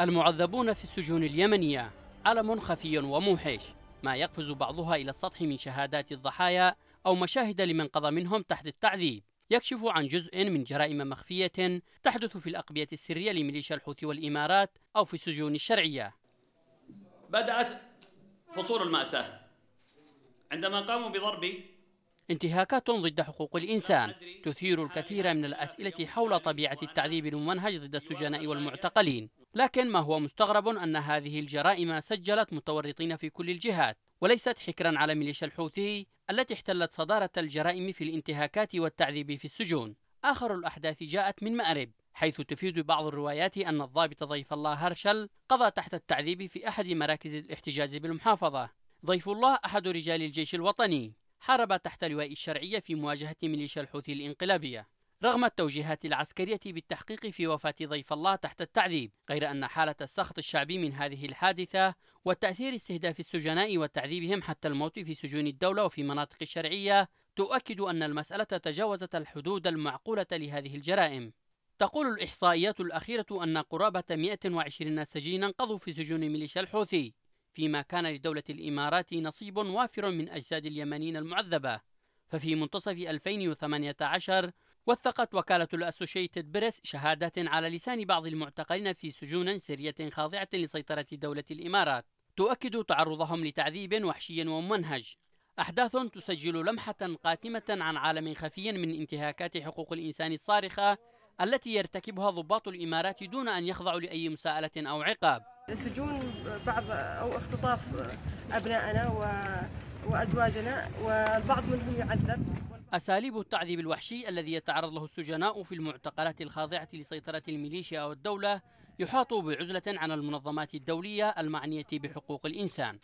المعذبون في السجون اليمنية ألم خفي وموحش ما يقفز بعضها إلى السطح من شهادات الضحايا أو مشاهد لمن قضى منهم تحت التعذيب يكشف عن جزء من جرائم مخفية تحدث في الأقبية السرية لميليشيا الحوثي والإمارات أو في السجون الشرعية بدأت فصول المأساة عندما قاموا بضرب انتهاكات ضد حقوق الإنسان تثير الكثير من الأسئلة حول طبيعة التعذيب الممنهج ضد السجناء والمعتقلين لكن ما هو مستغرب أن هذه الجرائم سجلت متورطين في كل الجهات وليست حكرا على ميليشيا الحوثي التي احتلت صدارة الجرائم في الانتهاكات والتعذيب في السجون آخر الأحداث جاءت من مأرب حيث تفيد بعض الروايات أن الضابط ضيف الله هرشل قضى تحت التعذيب في أحد مراكز الاحتجاز بالمحافظة ضيف الله أحد رجال الجيش الوطني حارب تحت لواء الشرعية في مواجهة ميليشيا الحوثي الانقلابية رغم التوجيهات العسكرية بالتحقيق في وفاة ضيف الله تحت التعذيب غير أن حالة السخط الشعبي من هذه الحادثة وتأثير استهداف السجناء وتعذيبهم حتى الموت في سجون الدولة وفي مناطق الشرعية تؤكد أن المسألة تجاوزت الحدود المعقولة لهذه الجرائم تقول الإحصائيات الأخيرة أن قرابة 120 سجينا انقضوا في سجون ميليشيا الحوثي فيما كان لدولة الإمارات نصيب وافر من أجساد اليمنيين المعذبة ففي منتصف 2018 وثقت وكالة الأسوشيتد بريس شهادات على لسان بعض المعتقلين في سجون سرية خاضعة لسيطرة دولة الإمارات تؤكد تعرضهم لتعذيب وحشي وممنهج أحداث تسجل لمحة قاتمة عن عالم خفي من انتهاكات حقوق الإنسان الصارخة التي يرتكبها ضباط الإمارات دون أن يخضعوا لأي مساءلة أو عقاب سجون بعض أو اختطاف أبنائنا وأزواجنا والبعض منهم يعذب أساليب التعذيب الوحشي الذي يتعرض له السجناء في المعتقلات الخاضعة لسيطرة الميليشيا والدولة يحاط بعزلة عن المنظمات الدولية المعنية بحقوق الإنسان